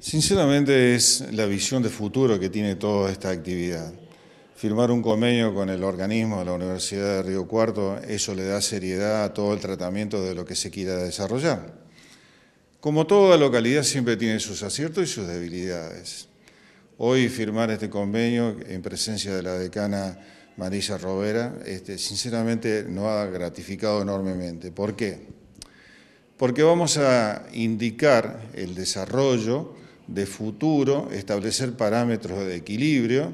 Sinceramente es la visión de futuro que tiene toda esta actividad. Firmar un convenio con el organismo de la Universidad de Río Cuarto, eso le da seriedad a todo el tratamiento de lo que se quiera desarrollar. Como toda localidad siempre tiene sus aciertos y sus debilidades. Hoy firmar este convenio en presencia de la decana Marisa Robera, este, sinceramente nos ha gratificado enormemente. ¿Por qué? Porque vamos a indicar el desarrollo de futuro, establecer parámetros de equilibrio,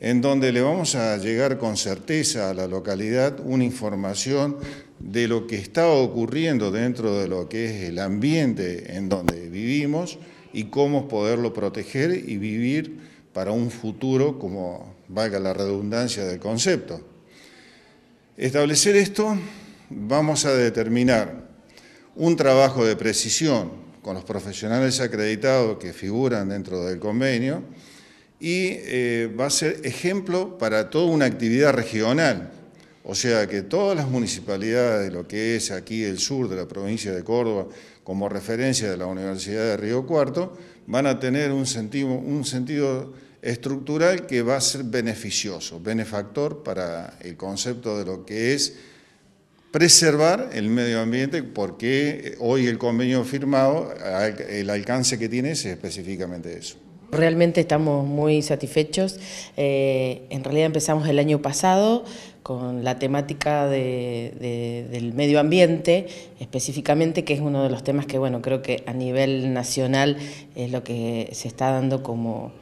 en donde le vamos a llegar con certeza a la localidad una información de lo que está ocurriendo dentro de lo que es el ambiente en donde vivimos y cómo poderlo proteger y vivir para un futuro, como valga la redundancia del concepto. Establecer esto, vamos a determinar un trabajo de precisión, con los profesionales acreditados que figuran dentro del convenio y eh, va a ser ejemplo para toda una actividad regional. O sea que todas las municipalidades de lo que es aquí el sur de la provincia de Córdoba, como referencia de la Universidad de Río Cuarto, van a tener un sentido estructural que va a ser beneficioso, benefactor para el concepto de lo que es preservar el medio ambiente porque eh, hoy el convenio firmado, el alcance que tiene es específicamente eso. Realmente estamos muy satisfechos. Eh, en realidad empezamos el año pasado con la temática del medio ambiente, específicamente, que es uno de los temas que, bueno, creo que a nivel nacional es lo que se está dando como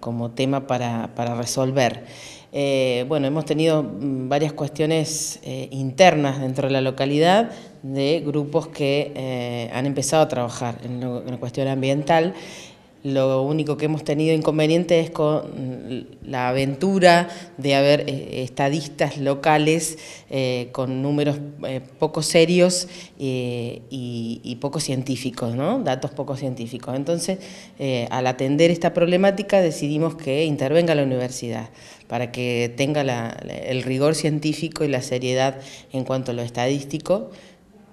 como tema para, resolver. Eh, bueno, hemos tenido mm, varias cuestiones eh, internas dentro de la localidad de grupos que eh, han empezado a trabajar en, en la cuestión ambiental lo único que hemos tenido inconveniente es con la aventura de haber eh, estadistas locales eh, con números eh, poco serios y, poco científicos, ¿no? datos poco científicos. Entonces, al atender esta problemática decidimos que intervenga la universidad para que tenga el rigor científico y la seriedad en cuanto a lo estadístico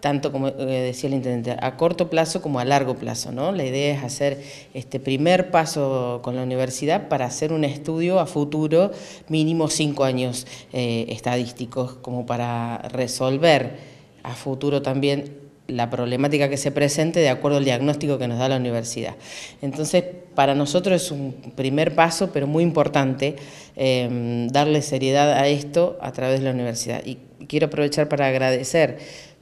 tanto como eh, decía el intendente, a corto plazo como a largo plazo. ¿no? La idea es hacer este primer paso con la universidad para hacer un estudio a futuro, mínimo cinco años eh, estadísticos, como para resolver a futuro también la problemática que se presente de acuerdo al diagnóstico que nos da la universidad. Entonces, para nosotros es un primer paso, pero muy importante, em, darle seriedad a esto a través de la universidad. Y quiero aprovechar para agradecer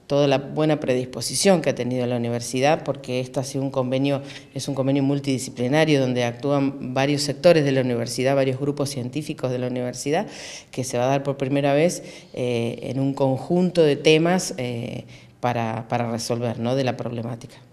toda la buena predisposición que ha tenido la universidad, porque esto ha sido un convenio, es un convenio multidisciplinario donde actúan varios sectores de la universidad, varios grupos científicos de la universidad, que se va a dar por primera vez eh, en un conjunto de temas eh, para, para resolver ¿no? de la problemática.